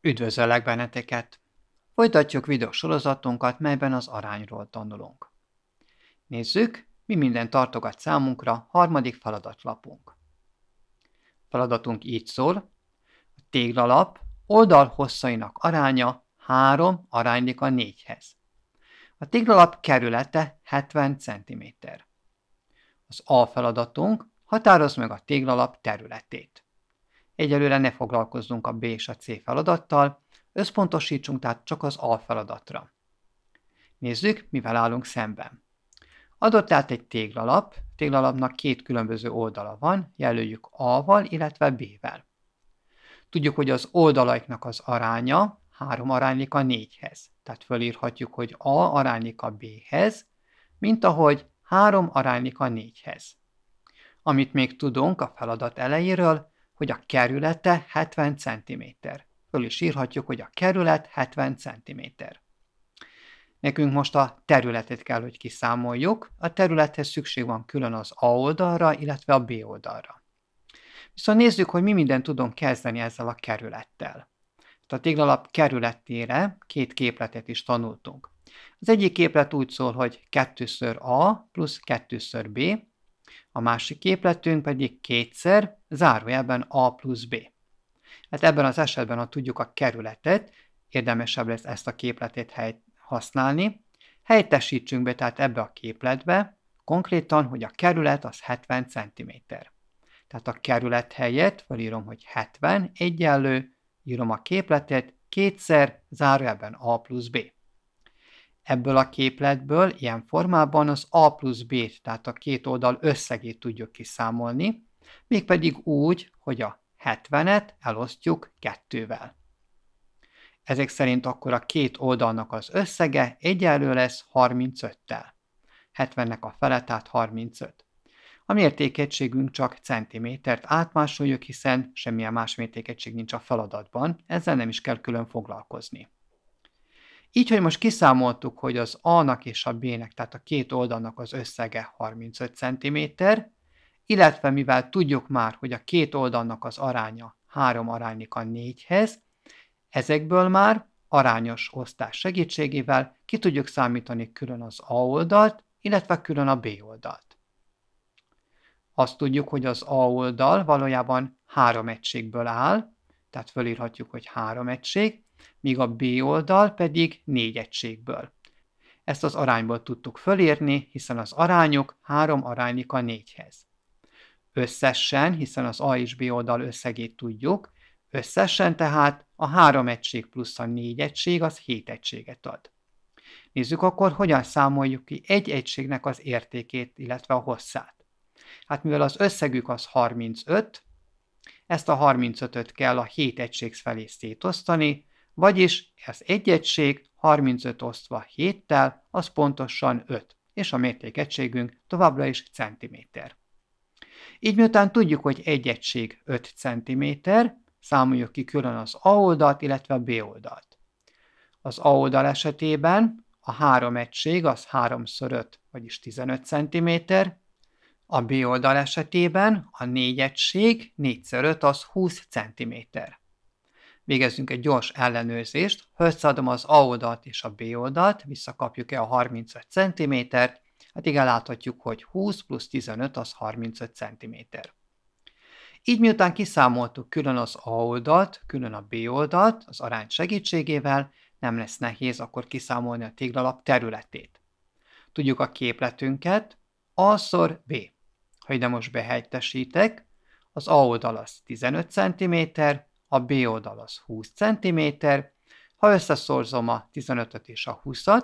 Üdvözöllek benneteket! Folytatjuk videósorozatunkat, melyben az arányról tanulunk. Nézzük, mi minden tartogat számunkra harmadik feladatlapunk. Feladatunk így szól. A téglalap oldal hosszainak aránya 3 aránylik a 4-hez. A téglalap kerülete 70 cm. Az A feladatunk határoz meg a téglalap területét. Egyelőre ne foglalkozzunk a B és a C feladattal, összpontosítsunk tehát csak az A feladatra. Nézzük, mivel állunk szemben. Adott tehát egy téglalap, téglalapnak két különböző oldala van, jelöljük A-val, illetve B-vel. Tudjuk, hogy az oldalaiknak az aránya 3 aránylik a 4-hez, tehát fölírhatjuk, hogy A aránylik a B-hez, mint ahogy 3 aránylik a 4-hez. Amit még tudunk a feladat elejéről, hogy a kerülete 70 cm. Föl is írhatjuk, hogy a kerület 70 cm. Nekünk most a területet kell, hogy kiszámoljuk. A területhez szükség van külön az A oldalra, illetve a B oldalra. Viszont nézzük, hogy mi mindent tudunk kezdeni ezzel a kerülettel. Hát a téglalap kerületére két képletet is tanultunk. Az egyik képlet úgy szól, hogy 2 a plusz 2 b, a másik képletünk pedig kétszer, zárójelben A plusz B. Hát ebben az esetben, ha tudjuk a kerületet, érdemesebb lesz ezt a képletét hely használni, Helytesítsünk be tehát ebbe a képletbe, konkrétan, hogy a kerület az 70 cm. Tehát a kerület helyett felírom, hogy 70 egyenlő, írom a képletet, kétszer, zárójelben A plusz B ebből a képletből ilyen formában az A plusz b tehát a két oldal összegét tudjuk kiszámolni, mégpedig úgy, hogy a 70-et elosztjuk kettővel. Ezek szerint akkor a két oldalnak az összege egyenlő lesz 35-tel. 70-nek a fele, tehát 35. A mértékegységünk csak centimétert átmásoljuk, hiszen semmilyen más mértékegység nincs a feladatban, ezzel nem is kell külön foglalkozni. Így, hogy most kiszámoltuk, hogy az A-nak és a B-nek, tehát a két oldalnak az összege 35 cm, illetve mivel tudjuk már, hogy a két oldalnak az aránya 3 aránylik a 4-hez, ezekből már arányos osztás segítségével ki tudjuk számítani külön az A oldalt, illetve külön a B oldalt. Azt tudjuk, hogy az A oldal valójában három egységből áll, tehát fölírhatjuk, hogy három egység, míg a B oldal pedig négy egységből. Ezt az arányból tudtuk fölírni, hiszen az arányok 3 aránylik a 4-hez. Összesen, hiszen az A és B oldal összegét tudjuk, összesen tehát a 3 egység plusz a 4 egység az 7 egységet ad. Nézzük akkor, hogyan számoljuk ki egy egységnek az értékét, illetve a hosszát. Hát mivel az összegük az 35, ezt a 35-öt kell a 7 egység felé szétosztani, vagyis ez egy egység 35 osztva 7-tel, az pontosan 5, és a mértékegységünk továbbra is centiméter. Így miután tudjuk, hogy egy egység 5 cm, számoljuk ki külön az A oldalt, illetve a B oldalt. Az A oldal esetében a három egység az 3 x 5, vagyis 15 cm, a B oldal esetében a négy egység 4 x 5 az 20 cm végezzünk egy gyors ellenőrzést, ha összeadom az A oldalt és a B oldalt, visszakapjuk-e a 35 cm, hát igen láthatjuk, hogy 20 plusz 15 az 35 cm. Így miután kiszámoltuk külön az A oldalt, külön a B oldalt, az arány segítségével nem lesz nehéz akkor kiszámolni a téglalap területét. Tudjuk a képletünket, A-szor B. Ha ide most behelytesítek, az A oldal az 15 cm, a B oldal az 20 cm, ha összeszorzom a 15-öt és a 20-at,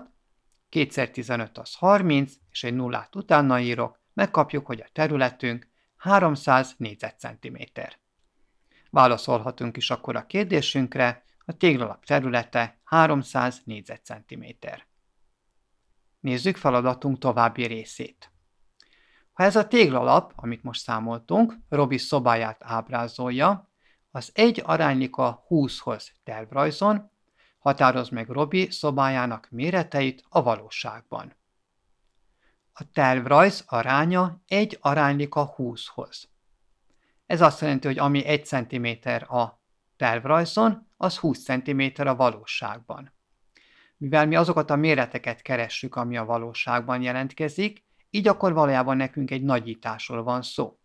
2 15 az 30, és egy nullát utána írok, megkapjuk, hogy a területünk 300 négyzetcentiméter. Válaszolhatunk is akkor a kérdésünkre, a téglalap területe 300 négyzetcentiméter. Nézzük feladatunk további részét. Ha ez a téglalap, amit most számoltunk, Robi szobáját ábrázolja, az egy aránylik a 20-hoz tervrajzon, határoz meg Robi szobájának méreteit a valóságban. A tervrajz aránya egy aránylik a 20-hoz. Ez azt jelenti, hogy ami 1 cm a tervrajzon, az 20 cm a valóságban. Mivel mi azokat a méreteket keressük, ami a valóságban jelentkezik, így akkor valójában nekünk egy nagyításról van szó.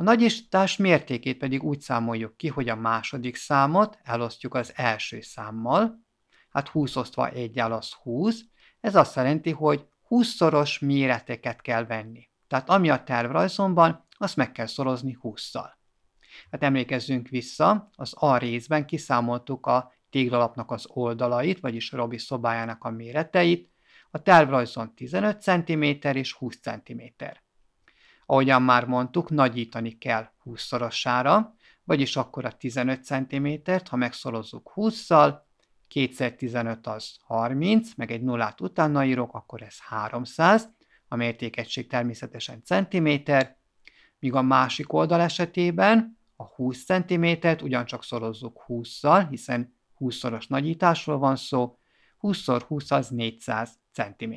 A nagyítás mértékét pedig úgy számoljuk ki, hogy a második számot elosztjuk az első számmal, hát 20 osztva 1 az 20, ez azt jelenti, hogy 20-szoros méreteket kell venni. Tehát ami a tervrajzomban, azt meg kell szorozni 20-szal. Hát emlékezzünk vissza, az A részben kiszámoltuk a téglalapnak az oldalait, vagyis Robi szobájának a méreteit, a tervrajzon 15 cm és 20 cm ahogyan már mondtuk, nagyítani kell 20-szorosára, vagyis akkor a 15 cm-t, ha megszorozzuk 20-szal, 2x15 az 30, meg egy nullát utána írok, akkor ez 300, a mértékegység természetesen centiméter, míg a másik oldal esetében a 20 cm-t ugyancsak szorozzuk 20-szal, hiszen 20-szoros nagyításról van szó, 20 x 20 az 400 cm.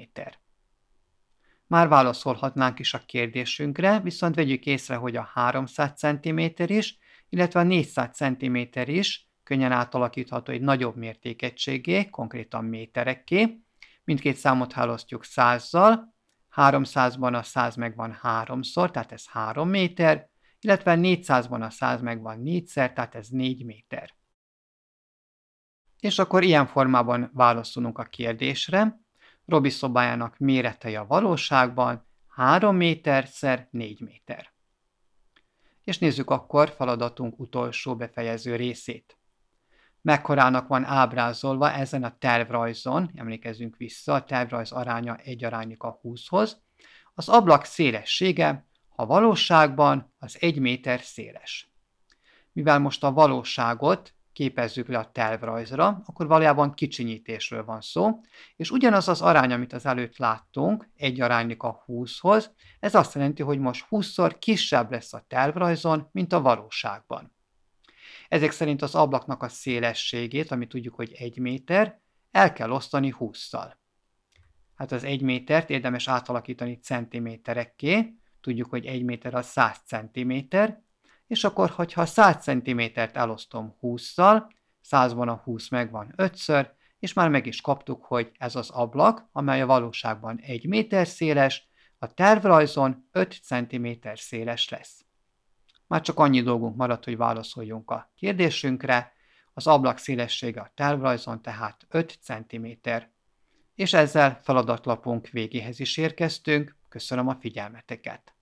Már válaszolhatnánk is a kérdésünkre, viszont vegyük észre, hogy a 300 cm is, illetve a 400 cm is könnyen átalakítható egy nagyobb mértékegységé, konkrétan méterekké. Mindkét számot hálasztjuk 100-zal, 300-ban a 100 megvan 3-szor, tehát ez 3 méter, illetve 400-ban a 100 megvan 4-szer, tehát ez 4 méter. És akkor ilyen formában válaszolunk a kérdésre, Robi szobájának méretei a valóságban 3 méter szer 4 méter. És nézzük akkor feladatunk utolsó befejező részét. Mekkorának van ábrázolva ezen a tervrajzon, emlékezzünk vissza, a tervrajz aránya egy arányik a 20-hoz, az ablak szélessége, a valóságban az 1 méter széles. Mivel most a valóságot képezzük le a tervrajzra, akkor valójában kicsinyítésről van szó, és ugyanaz az arány, amit az előtt láttunk, egy aránylik a 20-hoz, ez azt jelenti, hogy most 20-szor kisebb lesz a tervrajzon, mint a valóságban. Ezek szerint az ablaknak a szélességét, amit tudjuk, hogy 1 méter, el kell osztani 20-szal. Hát az 1 métert érdemes átalakítani centiméterekké, tudjuk, hogy 1 méter az 100 centiméter, és akkor, hogyha 100 cm-t elosztom 20-szal, 100-ban a 20 megvan 5-ször, és már meg is kaptuk, hogy ez az ablak, amely a valóságban 1 méter széles, a tervrajzon 5 cm széles lesz. Már csak annyi dolgunk maradt, hogy válaszoljunk a kérdésünkre, az ablak szélessége a tervrajzon tehát 5 cm. És ezzel feladatlapunk végéhez is érkeztünk, köszönöm a figyelmeteket!